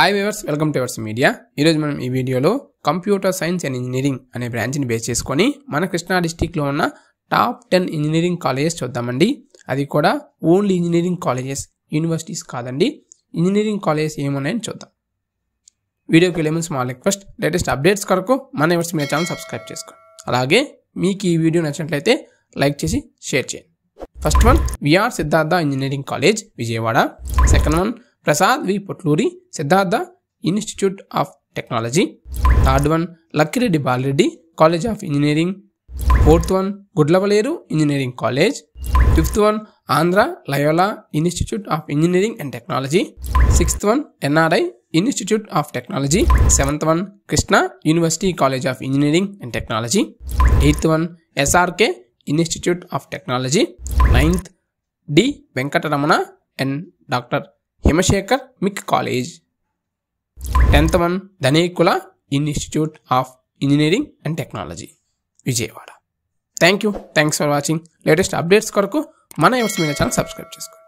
hi viewers welcome to Evers media ఈరోజు మనం ఈ వీడియోలో కంప్యూటర్ సైన్స్ అండ్ ఇంజనీరింగ్ అనే బ్రాంచ్ని బేస్ చేసుకొని మన కృష్ణా డిస్టిక్లో ఉన్న టాప్ టెన్ ఇంజనీరింగ్ కాలేజెస్ చూద్దామండి అది కూడా ఓన్లీ ఇంజనీరింగ్ కాలేజెస్ యూనివర్సిటీస్ కాదండి ఇంజనీరింగ్ కాలేజెస్ ఏమున్నాయని చూద్దాం వీడియోకి వెళ్ళే ముందు స్మాల్ రిక్వెస్ట్ లేటెస్ట్ అప్డేట్స్ కొరకు మన ఎవర్స్ మీడియా ఛానల్ సబ్స్క్రైబ్ చేసుకోండి అలాగే మీకు ఈ వీడియో నచ్చినట్లయితే లైక్ చేసి షేర్ చేయండి first one VR Siddhartha engineering college Vijayawada second one Prasad V Potluri Siddhartha institute of technology third one Lakkireddy Balareddy college of engineering fourth one Gudlavalleru engineering college fifth one Andhra Loyola institute of engineering and technology sixth one NRI institute of technology seventh one Krishna university college of engineering and technology eighth one SRK institute of technology ninth D Venkataramana and doctor Himasekhar MIC college tenth one Dhanekula institute of engineering and technology Vijayawada thank you thanks for watching latest updates కొరకు మన ఎవరి మీద channel subscribe చేసుకోండి